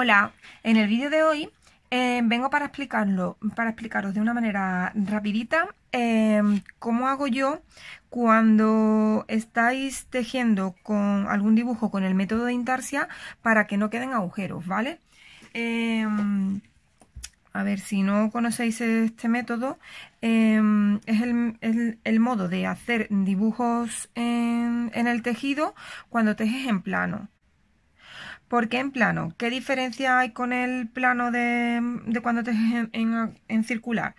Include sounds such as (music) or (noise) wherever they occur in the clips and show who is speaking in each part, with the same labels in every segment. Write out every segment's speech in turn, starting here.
Speaker 1: Hola, en el vídeo de hoy eh, vengo para explicarlo, para explicaros de una manera rapidita eh, cómo hago yo cuando estáis tejiendo con algún dibujo con el método de intarsia para que no queden agujeros, ¿vale? Eh, a ver, si no conocéis este método, es el, modo de hacer dibujos en, el tejido cuando tejes en plano. ¿Por qué en plano? ¿Qué diferencia hay con el plano de, de cuando tejes en, circular?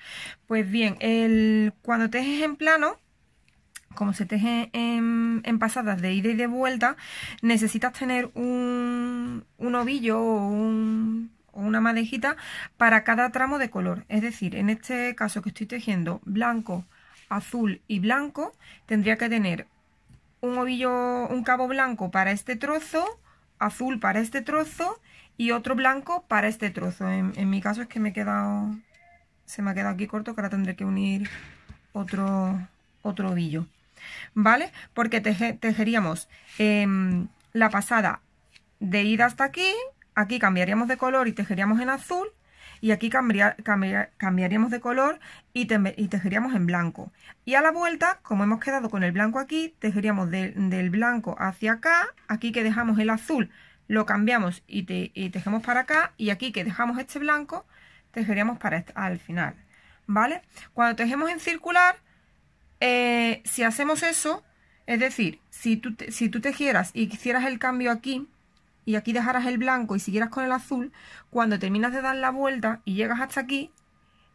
Speaker 1: Pues bien, el, cuando tejes en plano, como se teje en, en pasadas de ida y de vuelta, necesitas tener un, un ovillo o o una madejita para cada tramo de color. Es decir, en este caso que estoy tejiendo blanco, azul y blanco, tendría que tener un ovillo, un cabo blanco para este trozo, azul para este trozo y otro blanco para este trozo. En, mi caso es que me he quedado, se me ha quedado aquí corto, que ahora tendré que unir otro, otro ovillo. ¿Vale? Porque tejeríamos em, la pasada de ida hasta aquí, aquí cambiaríamos de color y tejeríamos en azul y aquí cambiaríamos de color y, tejeríamos en blanco. Y a la vuelta, como hemos quedado con el blanco aquí, tejeríamos del blanco hacia acá, aquí que dejamos el azul lo cambiamos y, tejemos para acá y aquí que dejamos este blanco tejeríamos para al final. ¿Vale? Cuando tejemos en circular, eh, si hacemos eso, es decir, si tú, si tú tejieras y quisieras el cambio aquí, y aquí dejarás el blanco y siguieras con el azul, cuando terminas de dar la vuelta y llegas hasta aquí,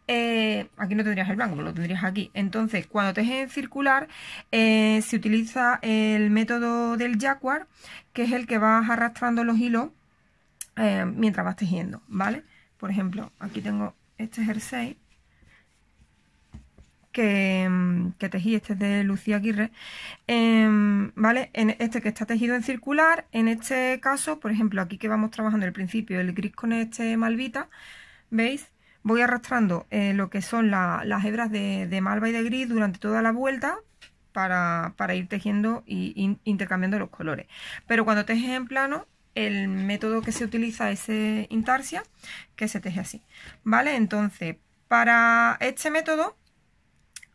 Speaker 1: eh, aquí no tendrías el blanco, lo tendrías aquí. Entonces, cuando te en circular, eh, se utiliza el método del jaguar, que es el que vas arrastrando los hilos eh, mientras vas tejiendo, ¿vale? Por ejemplo, aquí tengo este jersey Mm, que, tejí, este es de Lucía Aguirre, em, ¿vale? En este que está tejido en circular, en este caso, por ejemplo, aquí que vamos trabajando el principio, el gris con este malvita, ¿veis? Voy arrastrando eh, lo que son las hebras de, malva y de gris durante toda la vuelta para, ir tejiendo e intercambiando los colores. Pero cuando tejes en plano, el método que se utiliza es eh, intarsia, que se teje así, ¿vale? Entonces, para este método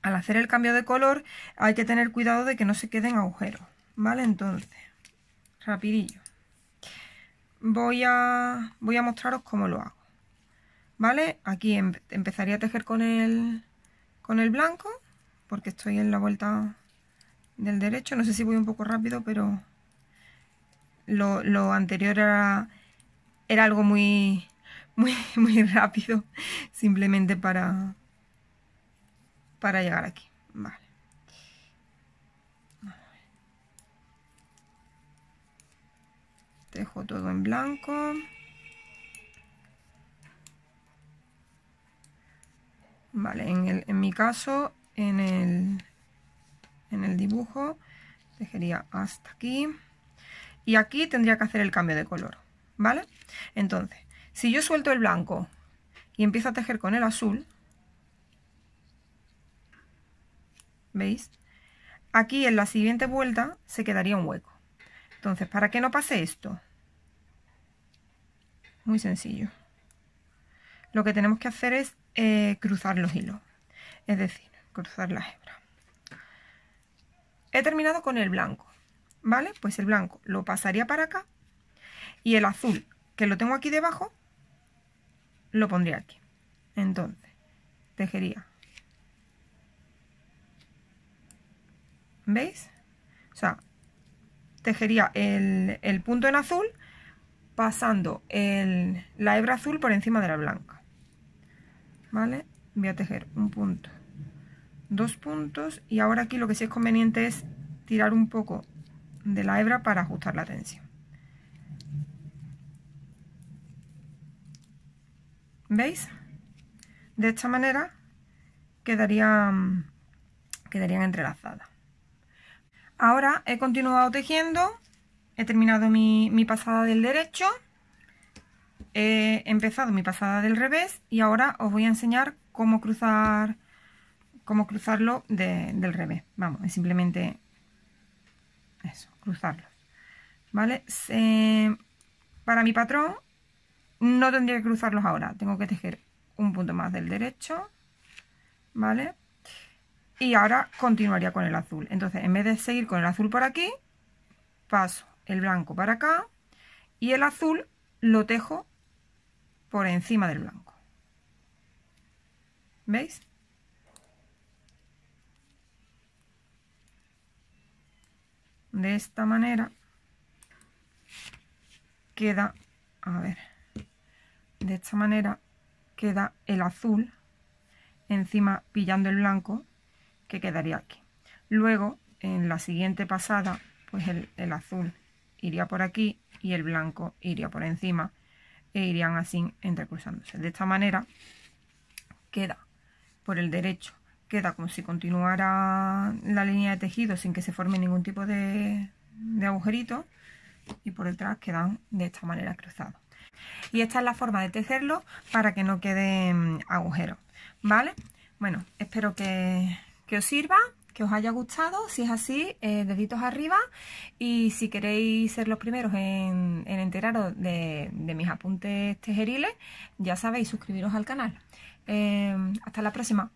Speaker 1: al hacer el cambio de color hay que tener cuidado de que no se queden agujeros, ¿vale? Entonces, rapidillo. Voy a, voy a mostraros cómo lo hago, ¿vale? Aquí empezaría a tejer con el, con el blanco, porque estoy en la vuelta del derecho. No sé si voy un poco rápido, pero lo, lo anterior era, era algo muy, (laughs) muy, muy rápido, simplemente para para llegar aquí. Vale. Dejo todo en blanco. Vale, en, mi caso, en el, en el dibujo, tejería hasta aquí. Y aquí tendría que hacer el cambio de color, ¿vale? Entonces, si yo suelto el blanco y empiezo a tejer con el azul, ¿Veis? Aquí en la siguiente vuelta se quedaría un hueco. Entonces, para que no pase esto, muy sencillo. Lo que tenemos que hacer es eh, cruzar los hilos, es decir, cruzar la hebra. He terminado con el blanco, ¿vale? Pues el blanco lo pasaría para acá y el azul, que lo tengo aquí debajo, lo pondría aquí. Entonces, tejería ¿Veis? O sea, tejería el, punto en azul pasando el, la hebra azul por encima de la blanca. ¿Vale? Voy a tejer un punto, dos puntos y ahora aquí lo que sí es conveniente es tirar un poco de la hebra para ajustar la tensión. ¿Veis? De esta manera mm, quedarían entrelazadas. Ahora he continuado tejiendo, he terminado mi, pasada del derecho, he empezado mi pasada del revés y ahora os voy a enseñar cómo cruzar cómo cruzarlo del revés. Vamos, es simplemente eso, cruzarlo. ¿Vale? para mi patrón no tendría que cruzarlos ahora, tengo que tejer un punto más del derecho, ¿vale? y ahora continuaría con el azul. Entonces, en vez de seguir con el azul por aquí, paso el blanco para acá y el azul lo tejo por encima del blanco. ¿Veis? De esta manera queda, a ver, de esta manera queda el azul encima pillando el blanco que quedaría aquí. Luego, en la siguiente pasada, pues el, azul iría por aquí y el blanco iría por encima e irían así entrecruzándose. De esta manera queda por el derecho, queda como si continuara la línea de tejido sin que se forme ningún tipo de, agujerito y por detrás quedan de esta manera cruzados. Y esta es la forma de tejerlo para que no queden agujeros, ¿vale? Bueno, espero que, que os sirva, que os haya gustado. Si es así, eh, deditos arriba. Y si queréis ser los primeros en, enteraros de, mis apuntes tejeriles, este ya sabéis, suscribiros al canal. Eh, hasta la próxima.